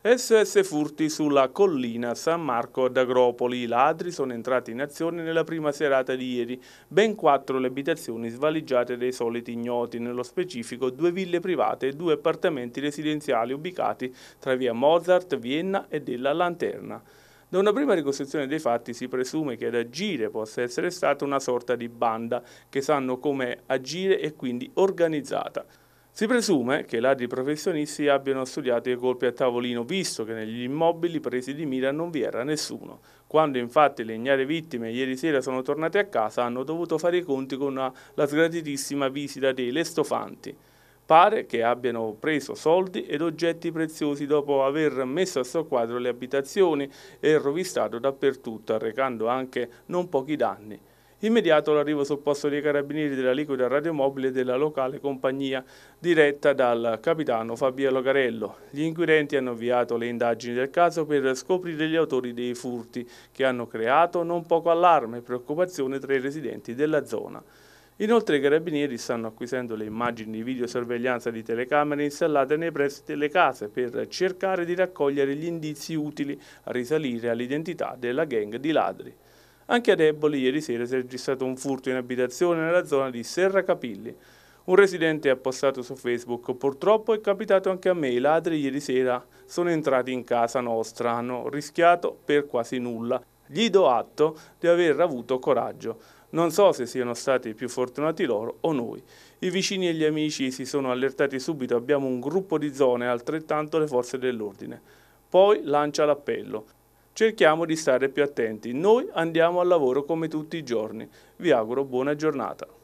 SS furti sulla collina San Marco ad Agropoli. I ladri sono entrati in azione nella prima serata di ieri. Ben quattro le abitazioni svaligiate dai soliti ignoti, nello specifico due ville private e due appartamenti residenziali ubicati tra via Mozart, Vienna e della Lanterna. Da una prima ricostruzione dei fatti si presume che ad agire possa essere stata una sorta di banda che sanno come agire e quindi organizzata. Si presume che i ladri professionisti abbiano studiato i colpi a tavolino, visto che negli immobili presi di mira non vi era nessuno. Quando infatti le ignare vittime ieri sera sono tornate a casa, hanno dovuto fare i conti con una, la sgraditissima visita dei lestofanti. Pare che abbiano preso soldi ed oggetti preziosi dopo aver messo a soqquadro le abitazioni e rovistato dappertutto, arrecando anche non pochi danni immediato l'arrivo sul posto dei carabinieri della liquida radiomobile della locale compagnia diretta dal capitano Fabio Logarello. Gli inquirenti hanno avviato le indagini del caso per scoprire gli autori dei furti che hanno creato non poco allarme e preoccupazione tra i residenti della zona. Inoltre i carabinieri stanno acquisendo le immagini di videosorveglianza di telecamere installate nei pressi delle case per cercare di raccogliere gli indizi utili a risalire all'identità della gang di ladri. Anche a Deboli ieri sera si è registrato un furto in abitazione nella zona di Serra Capilli. Un residente ha postato su Facebook, purtroppo è capitato anche a me, i ladri ieri sera sono entrati in casa nostra, hanno rischiato per quasi nulla. Gli do atto di aver avuto coraggio. Non so se siano stati più fortunati loro o noi. I vicini e gli amici si sono allertati subito, abbiamo un gruppo di zone, altrettanto le forze dell'ordine. Poi lancia l'appello cerchiamo di stare più attenti. Noi andiamo al lavoro come tutti i giorni. Vi auguro buona giornata.